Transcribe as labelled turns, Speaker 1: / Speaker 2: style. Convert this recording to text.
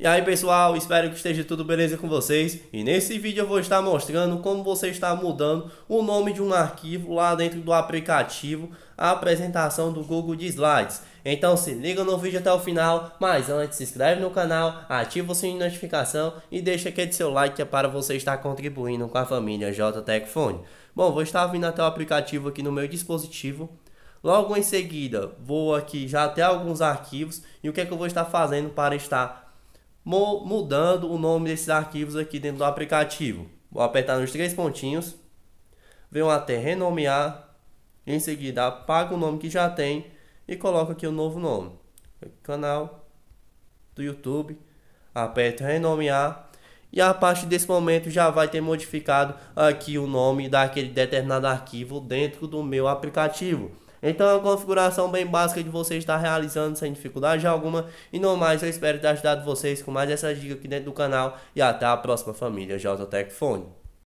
Speaker 1: E aí pessoal, espero que esteja tudo beleza com vocês e nesse vídeo eu vou estar mostrando como você está mudando o nome de um arquivo lá dentro do aplicativo a apresentação do Google de Slides. Então se liga no vídeo até o final, mas antes se inscreve no canal, ativa o sininho de notificação e deixa aquele seu like é para você estar contribuindo com a família JTEC Bom, vou estar vindo até o aplicativo aqui no meu dispositivo Logo em seguida, vou aqui já até alguns arquivos e o que é que eu vou estar fazendo para estar mudando o nome desses arquivos aqui dentro do aplicativo. Vou apertar nos três pontinhos, venho até renomear, em seguida apago o nome que já tem e coloco aqui o um novo nome. Canal do YouTube, aperto renomear e a partir desse momento já vai ter modificado aqui o nome daquele determinado arquivo dentro do meu aplicativo. Então é uma configuração bem básica de você estar realizando sem dificuldade alguma. E no mais, eu espero ter ajudado vocês com mais essas dicas aqui dentro do canal. E até a próxima família JTEC Fone.